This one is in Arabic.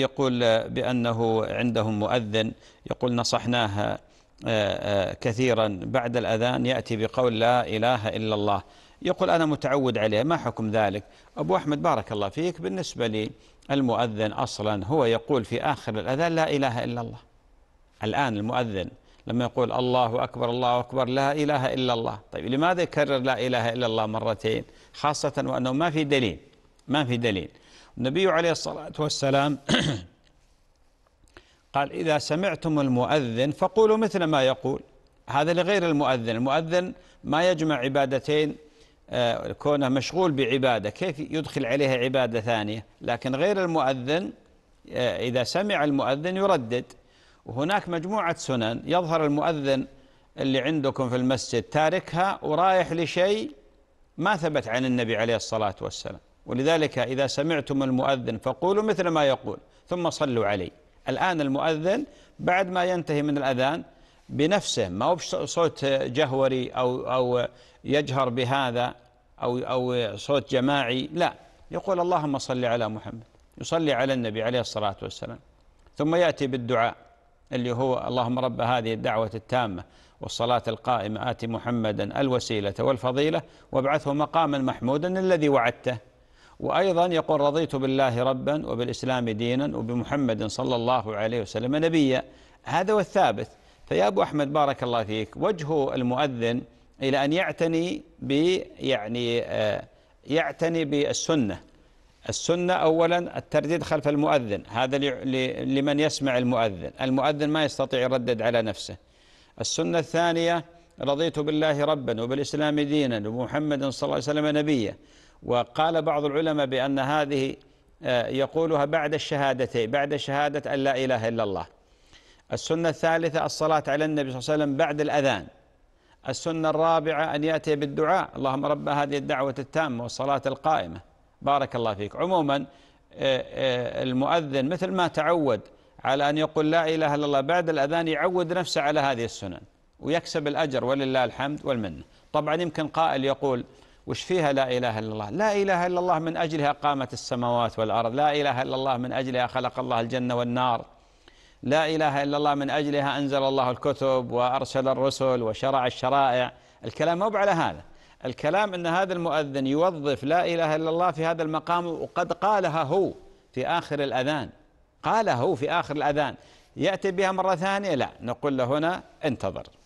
يقول بأنه عندهم مؤذن يقول نصحناها آه، آه، كثيرا بعد الأذان يأتي بقول لا إله إلا الله يقول أنا متعود عليه ما حكم ذلك أبو أحمد بارك الله فيك بالنسبة لي المؤذن أصلا هو يقول في آخر الأذان لا إله إلا الله الآن المؤذن لما يقول الله أكبر الله أكبر لا إله إلا الله طيب لماذا يكرر لا إله إلا الله مرتين خاصة وأنه ما في دليل ما في دليل النبي عليه الصلاة والسلام قال إذا سمعتم المؤذن فقولوا مثل ما يقول هذا لغير المؤذن المؤذن ما يجمع عبادتين آه، كونه مشغول بعبادة كيف يدخل عليها عبادة ثانية لكن غير المؤذن آه، إذا سمع المؤذن يردد وهناك مجموعة سنن يظهر المؤذن اللي عندكم في المسجد تاركها ورايح لشيء ما ثبت عن النبي عليه الصلاة والسلام ولذلك إذا سمعتم المؤذن فقولوا مثل ما يقول ثم صلوا علي الآن المؤذن بعد ما ينتهي من الأذان بنفسه ما هو بصوت جهوري أو, أو يجهر بهذا أو, أو صوت جماعي لا يقول اللهم صل على محمد يصلي على النبي عليه الصلاة والسلام ثم يأتي بالدعاء اللي هو اللهم رب هذه الدعوة التامة والصلاة القائمة آت محمدا الوسيلة والفضيلة وابعثه مقاما محمودا الذي وعدته وأيضا يقول رضيت بالله ربا وبالإسلام دينا وبمحمد صلى الله عليه وسلم نبيا هذا هو الثابت فيا أبو أحمد بارك الله فيك وجه المؤذن إلى أن يعتني ب يعني آه، يعتني بالسنة السنة أولا الترديد خلف المؤذن هذا لمن يسمع المؤذن المؤذن ما يستطيع يردد على نفسه السنة الثانية رضيت بالله ربا وبالإسلام دينا وبمحمد صلى الله عليه وسلم نبيا وقال بعض العلماء بأن هذه آه، يقولها بعد الشهادتين بعد شهادة أن لا إله إلا الله السنة الثالثة الصلاة على النبي صلى الله عليه وسلم بعد الأذان السنة الرابعة أن يأتي بالدعاء اللهم رب هذه الدعوة التامة والصلاة القائمة بارك الله فيك عموما آه، آه، المؤذن مثل ما تعود على أن يقول لا إله إلا الله بعد الأذان يعود نفسه على هذه السنن ويكسب الأجر ولله الحمد والمنة طبعا يمكن قائل يقول وش فيها لا إله إلا الله لا إله إلا الله من أجلها قامت السماوات والأرض لا إله إلا الله من أجلها خلق الله الجنة والنار لا إله إلا الله من أجلها أنزل الله الكتب وأرسل الرسل وشرع الشرائع الكلام مو على هذا الكلام أن هذا المؤذن يوظف لا إله إلا الله في هذا المقام وقد قالها هو في آخر الأذان قالها هو في آخر الأذان يأتي بها مرة ثانية لا نقول له هنا انتظر